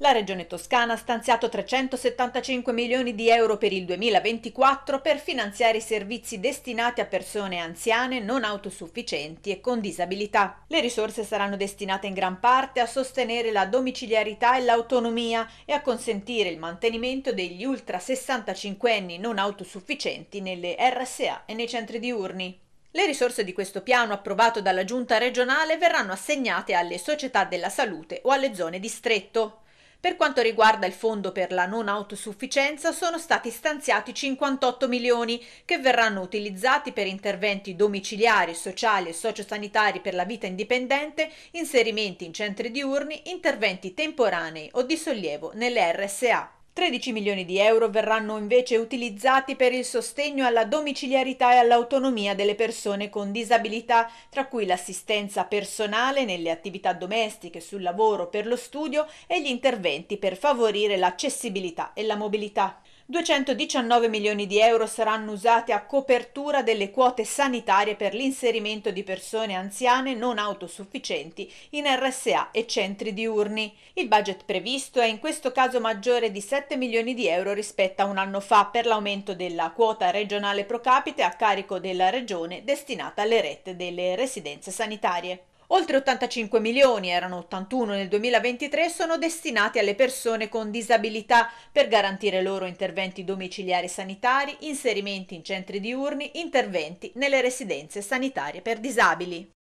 La Regione Toscana ha stanziato 375 milioni di euro per il 2024 per finanziare i servizi destinati a persone anziane non autosufficienti e con disabilità. Le risorse saranno destinate in gran parte a sostenere la domiciliarità e l'autonomia e a consentire il mantenimento degli ultra 65 anni non autosufficienti nelle RSA e nei centri diurni. Le risorse di questo piano approvato dalla Giunta regionale verranno assegnate alle società della salute o alle zone distretto. Per quanto riguarda il fondo per la non autosufficienza sono stati stanziati 58 milioni che verranno utilizzati per interventi domiciliari, sociali e sociosanitari per la vita indipendente, inserimenti in centri diurni, interventi temporanei o di sollievo nelle RSA. 13 milioni di euro verranno invece utilizzati per il sostegno alla domiciliarità e all'autonomia delle persone con disabilità, tra cui l'assistenza personale nelle attività domestiche, sul lavoro, per lo studio e gli interventi per favorire l'accessibilità e la mobilità. 219 milioni di euro saranno usati a copertura delle quote sanitarie per l'inserimento di persone anziane non autosufficienti in RSA e centri diurni. Il budget previsto è in questo caso maggiore di 7 milioni di euro rispetto a un anno fa per l'aumento della quota regionale pro capite a carico della regione destinata alle rette delle residenze sanitarie. Oltre 85 milioni, erano 81 nel 2023, sono destinati alle persone con disabilità per garantire loro interventi domiciliari sanitari, inserimenti in centri diurni, interventi nelle residenze sanitarie per disabili.